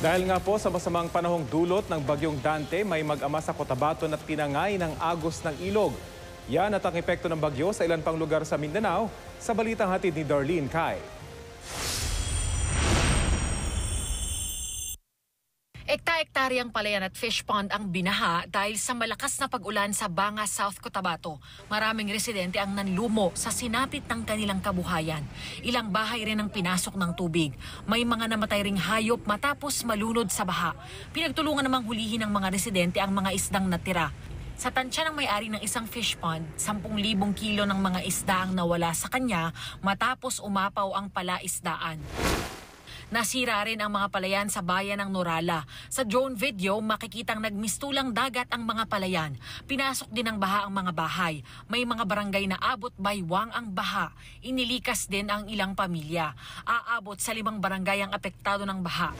Dahil nga po sa masamang panahong dulot ng bagyong Dante, may mag-ama sa Cotabato na tinangay ng agos ng ilog. Yan at ang epekto ng bagyo sa ilan pang lugar sa Mindanao, sa balitang hatid ni Darlene Kai. Ekta-ektaryang palayan at fish pond ang binaha dahil sa malakas na pag-ulan sa Banga, South Cotabato. Maraming residente ang nanlumo sa sinapit ng kanilang kabuhayan. Ilang bahay rin ang pinasok ng tubig. May mga namatay ring hayop matapos malunod sa baha. Pinagtulungan namang hulihin ng mga residente ang mga isdang natira. Sa tansya ng may-ari ng isang fish pond, 10,000 kilo ng mga isda ang nawala sa kanya matapos umapaw ang palaisdaan. Nasira rin ang mga palayan sa bayan ng Norala. Sa drone video, makikitang nagmistulang dagat ang mga palayan. Pinasok din ng baha ang mga bahay. May mga barangay na abot baywang ang baha. Inilikas din ang ilang pamilya. Aabot sa limang barangay ang apektado ng baha.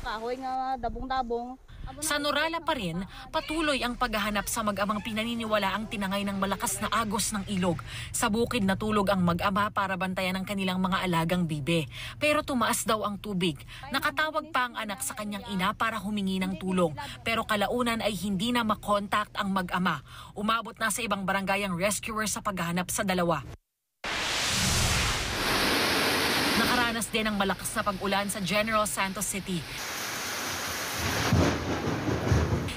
Kahoy nga dabong-dabong. Sa Norala pa rin, patuloy ang paghahanap sa mag-amang pinaniniwala ang tinangay ng malakas na agos ng ilog. Sa bukid natulog ang mag-ama para bantayan ang kanilang mga alagang bibe. Pero tumaas daw ang tubig. Nakatawag pa ang anak sa kanyang ina para humingi ng tulong. Pero kalaunan ay hindi na makontakt ang mag-ama. Umabot na sa ibang barangay ang rescuer sa paghahanap sa dalawa. Nakaranas din ng malakas na pag-ulan sa General Santos City.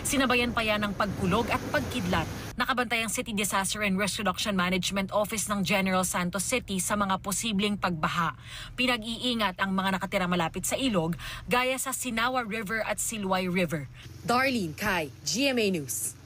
Sinabayan pa yan ng pagkulog at pagkidlat. Nakabantay ang City Disaster and Risk Reduction Management Office ng General Santos City sa mga posibleng pagbaha. Pinag-iingat ang mga nakatira malapit sa ilog gaya sa Sinawa River at Silway River. Darlene Kai, GMA News.